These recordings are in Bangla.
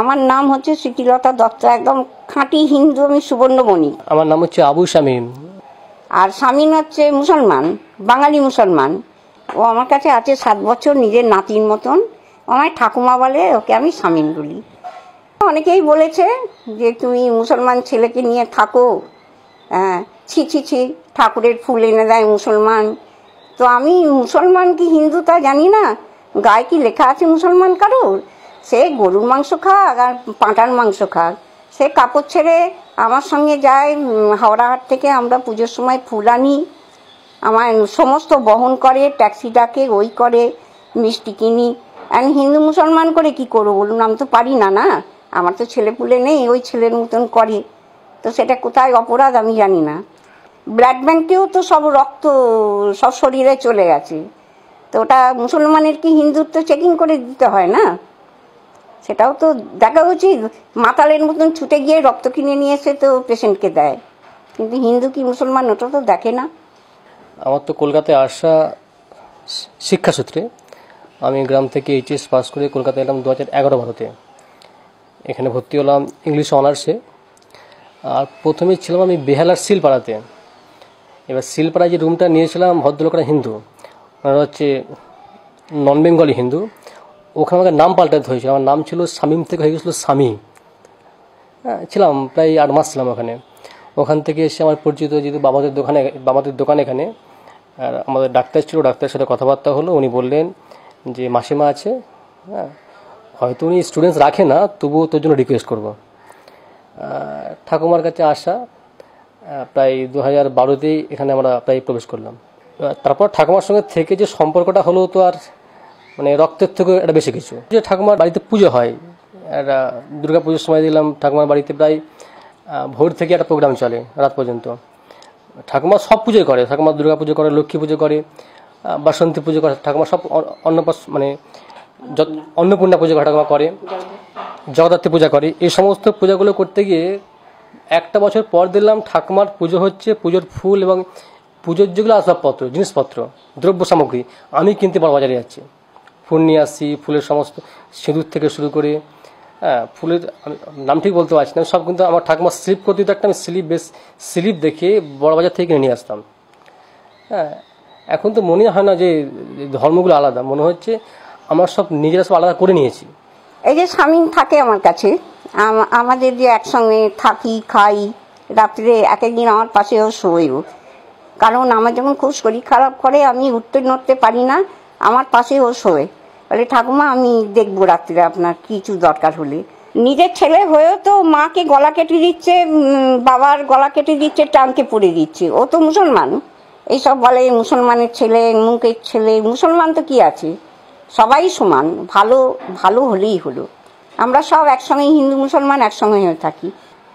আমার নাম হচ্ছে স্মৃতিলতা দত্ত একদম খাঁটি হিন্দু আমি সুবর্ণমণি আমার নাম হচ্ছে আবু শামীম আর শামীম হচ্ছে মুসলমান বাঙালি মুসলমান ও আমার কাছে আছে সাত বছর নিজের নাতির মতন আমার ঠাকুমা বলে ওকে আমি শামীম বলি অনেকেই বলেছে যে তুমি মুসলমান ছেলেকে নিয়ে থাকো হ্যাঁ, ছি ছি ছি ঠাকুরের ফুল এনে দেয় মুসলমান তো আমি মুসলমান কি হিন্দু তা জানি না গায়ে কি লেখা আছে মুসলমান কারোর সে গরুর মাংস খাক আর পাঁটার মাংস খাক সে কাপড় ছেড়ে আমার সঙ্গে যায় হাওড়াহাট থেকে আমরা পুজোর সময় ফুল আনি আমার সমস্ত বহন করে ট্যাক্সি ডাকে ওই করে মিষ্টি কিনি এখন হিন্দু মুসলমান করে কি করবো বলুন আমি তো পারি না না আমার তো ছেলে পুলে নেই ওই ছেলের মতন করে তো সেটা কোথায় অপরাধ আমি জানি না ব্লাড ব্যাঙ্কেও তো সব রক্ত সব শরীরে চলে গেছে তো ওটা মুসলমানের কি হিন্দুত্ব চেকিং করে দিতে হয় না সেটাও তো দেখা উচিত মাতালের মতন ছুটে গিয়ে রক্ত কিনে নিয়ে এসে তো পেশেন্টকে দেয় কিন্তু হিন্দু কি মুসলমান ওটা তো দেখে না আমার তো কলকাতায় আসা শিক্ষাসূত্রে আমি গ্রাম থেকে এইচএস পাস করে কলকাতায় এলাম দু হাজার এগারো বারোতে এখানে ভর্তি হলাম ইংলিশ অনার্সে আর প্রথমে ছিলাম আমি বেহালার শিলপাড়াতে এবার শিলপাড়ায় যে রুমটা নিয়েছিলাম ভদ্রলোকরা হিন্দু ওনারা হচ্ছে নন বেঙ্গলি হিন্দু ওখানে আমাকে নাম পাল্টাতে হয়েছিল আমার নাম ছিল শামিম থেকে হয়ে গেছিলো স্বামী হ্যাঁ ছিলাম প্রায় আট মাস ছিলাম ওখানে ওখান থেকে এসে আমার পরিচিত যেহেতু বাবাদের দোকানে বাবাদের দোকান এখানে আর আমাদের ডাক্তার ছিল ডাক্তারের সাথে কথাবার্তা হলো উনি বললেন যে মাসিমা আছে হ্যাঁ হয়তো উনি স্টুডেন্টস রাখে না তবুও তোর জন্য রিকোয়েস্ট করবো ঠাকুমার কাছে আসা প্রায় দু হাজার বারোতেই এখানে আমরা প্রায় প্রবেশ করলাম তারপর ঠাকুমার সঙ্গে থেকে যে সম্পর্কটা হলো তো আর মানে রক্তের থেকেও এটা বেশি কিছু যে ঠাকুমার বাড়িতে পুজো হয় একটা দুর্গা পুজোর সময় দিলাম ঠাকুমার বাড়িতে প্রায় ভোর থেকে একটা প্রোগ্রাম চলে রাত পর্যন্ত ঠাকুমা সব পুজোই করে ঠাকুমা দুর্গা পুজো করে লক্ষ্মী পুজো করে বাসন্তী পুজো করে ঠাকুমা সব অন্নপ্রাশ মানে অন্নপূর্ণা পুজো ঠাকুমা করে জগদ্ধাত্রী পূজা করে এই সমস্ত পূজাগুলো করতে গিয়ে একটা বছর পর দিলাম ঠাকুমার পুজো হচ্ছে পুজোর ফুল এবং পুজোর যেগুলো আসবাবপত্র জিনিসপত্র দ্রব্য সামগ্রী আমি কিনতে পারবো বাজারে যাচ্ছি ফুল নিয়ে আসছি ফুলের সমস্ত সিঁদুর থেকে শুরু করে হ্যাঁ ফুলের আমি নাম ঠিক বলতে পারছি না সব কিন্তু আমার ঠাকুমা স্লিপ করতে দিত একটা আমি স্লিপ বেশ স্লিপ দেখে বড়বাজার থেকে কিনে নিয়ে আসতাম হ্যাঁ এখন তো মনে হয় না যে ধর্মগুলো আলাদা মনে হচ্ছে আমার সব নিজেরা সব আলাদা করে নিয়েছি এই যে স্বামী থাকে আমার কাছে আমাদের যে একসঙ্গে থাকি খাই রাত্রে এক একদিন আমার পাশেও শোয়েও কারণ আমার যেমন খুব শরীর খারাপ করে আমি উঠতে নড়তে পারি না আমার পাশেও শোয় বলে ঠাকুমা আমি দেখবো রাত্রে আপনার কিছু দরকার হলে নিজের ছেলে হয়েও তো মাকে গলা কেটে দিচ্ছে বাবার গলা কেটে দিচ্ছে টানকে পড়ে দিচ্ছে ও তো মুসলমান এইসব বলে মুসলমানের ছেলে মুখের ছেলে মুসলমান তো কি আছে সবাই সমান ভালো ভালো হলেই হলো আমরা সব একসঙ্গে হিন্দু মুসলমান একসঙ্গে হয়ে থাকি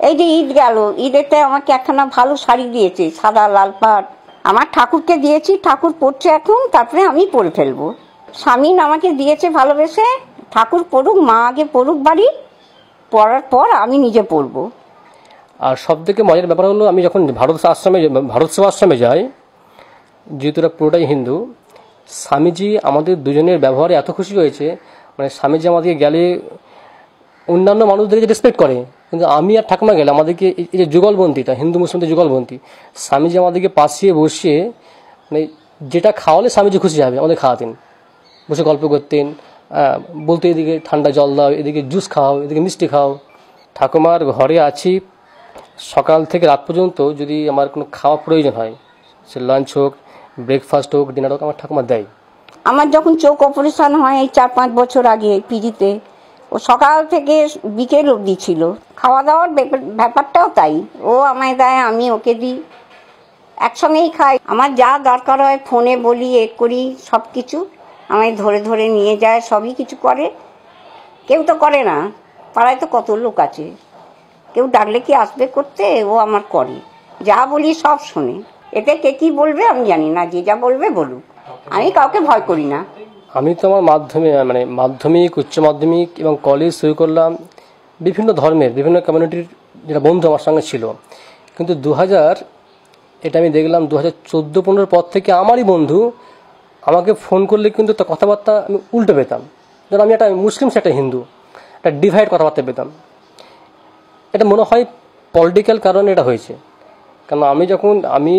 এই যে ঈদ গেল ঈদেতে আমাকে একখানা ভালো শাড়ি দিয়েছে সাদা লাল পাট আমার ঠাকুরকে দিয়েছি ঠাকুর পরছে এখন তারপরে আমি পরে ফেলবো স্বামী আমাকে দিয়েছে ভালোবেসে ঠাকুর পড়ুক মা আগে পড়ুক বাড়ি পড়ার পর আমি নিজে পড়ব আর সব থেকে মজার ব্যাপার হলো আমি যখন ভারত আশ্রমে ভারত সেবা আশ্রমে যাই যেহেতু পুরোটাই হিন্দু স্বামীজি আমাদের দুজনের ব্যবহারে এত খুশি হয়েছে মানে স্বামীজি আমাদেরকে গেলে অন্যান্য মানুষদেরকে রেসপেক্ট করে কিন্তু আমি আর ঠাকুমা গেলে আমাদেরকে এই যে তা হিন্দু মুসলিমদের যুগলবন্দি স্বামীজি আমাদেরকে পাশিয়ে বসিয়ে মানে যেটা খাওয়ালে স্বামীজি খুশি হবে আমাদের খাওয়াতেন বসে গল্প করতেন বলতে এদিকে ঠান্ডা জল দাও এদিকে জুস খাও এদিকে মিষ্টি খাও ঠাকুমার ঘরে আছি সকাল থেকে রাত পর্যন্ত যদি আমার কোনো খাওয়া প্রয়োজন হয় সে লাঞ্চ হোক ব্রেকফাস্ট হোক ডিনার হোক আমার ঠাকুমা দেয় আমার যখন চোখ অপারেশন হয় এই চার পাঁচ বছর আগে পিজিতে ও সকাল থেকে বিকেল অবধি ছিল খাওয়া দাওয়ার ব্যাপারটাও তাই ও আমায় দেয় আমি ওকে দিই একসঙ্গেই খাই আমার যা দরকার হয় ফোনে বলি এ করি সব কিছু আমায় ধরে ধরে নিয়ে যায় সবই কিছু করে কেউ তো করে না পাড়ায় তো কত লোক আছে কেউ ডাকলে কি আসবে করতে ও আমার করে যা বলি সব শোনে এতে কে কি বলবে আমি জানি না যে যা বলবে বলুক আমি কাউকে ভয় করি না আমি তো আমার মাধ্যমে মানে মাধ্যমিক উচ্চ মাধ্যমিক এবং কলেজ শুরু করলাম বিভিন্ন ধর্মের বিভিন্ন কমিউনিটির যেটা বন্ধু আমার সঙ্গে ছিল কিন্তু দু এটা আমি দেখলাম দু হাজার চোদ্দো পনেরোর পর থেকে আমারই বন্ধু আমাকে ফোন করলে কিন্তু তার কথাবার্তা আমি উল্টে পেতাম ধরো আমি একটা মুসলিম সে একটা হিন্দু একটা ডিভাইড কথাবার্তা পেতাম এটা মনে হয় পলিটিক্যাল কারণে এটা হয়েছে কেন আমি যখন আমি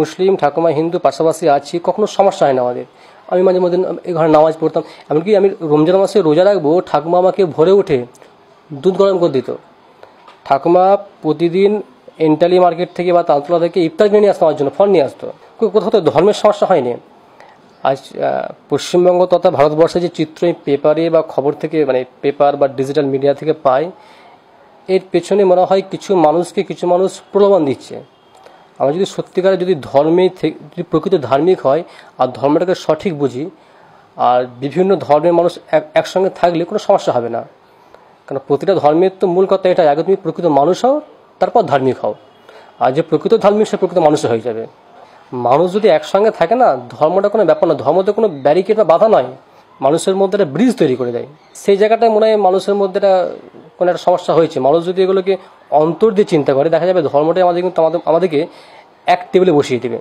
মুসলিম ঠাকুমা হিন্দু পাশাপাশি আছি কখনো সমস্যা হয় না আমাদের আমি মাঝে মধ্যে ঘরে নামাজ পড়তাম এমনকি আমি রমজান মাসে রোজা রাখবো ঠাকুমা আমাকে ভরে উঠে দুধ গরম করে দিত ঠাকুমা প্রতিদিন এন্টালি মার্কেট থেকে বা তালতলা থেকে ইফতার কিনে নিয়ে আসতো আমার জন্য ফল নিয়ে আসতো কোথাও তো ধর্মের সমস্যা হয়নি আজ পশ্চিমবঙ্গ তথা ভারতবর্ষে যে চিত্র পেপারে বা খবর থেকে মানে পেপার বা ডিজিটাল মিডিয়া থেকে পাই এর পেছনে মনে হয় কিছু মানুষকে কিছু মানুষ প্রলোভন দিচ্ছে আমরা যদি সত্যিকারে যদি ধর্মে যদি প্রকৃত ধার্মিক হয় আর ধর্মটাকে সঠিক বুঝি আর বিভিন্ন ধর্মের মানুষ একসঙ্গে থাকলে কোনো সমস্যা হবে না কারণ প্রতিটা ধর্মের তো মূল কথা এটাই আগে তুমি প্রকৃত মানুষ হও তারপর ধার্মিক হও আর যে প্রকৃত ধার্মিক সে প্রকৃত মানুষ হয়ে যাবে মানুষ যদি একসঙ্গে থাকে না ধর্মটা কোনো ব্যাপার না ধর্মতে কোনো ব্যারিকেড বা বাধা নয় মানুষের মধ্যে একটা ব্রিজ তৈরি করে দেয় সেই জায়গাটায় মনে হয় মানুষের মধ্যে একটা কোনো একটা সমস্যা হয়েছে মানুষ যদি এগুলোকে অন্তর দিয়ে চিন্তা করে দেখা যাবে ধর্মটাই আমাদের কিন্তু আমাদেরকে এক টেবিলে বসিয়ে দেবে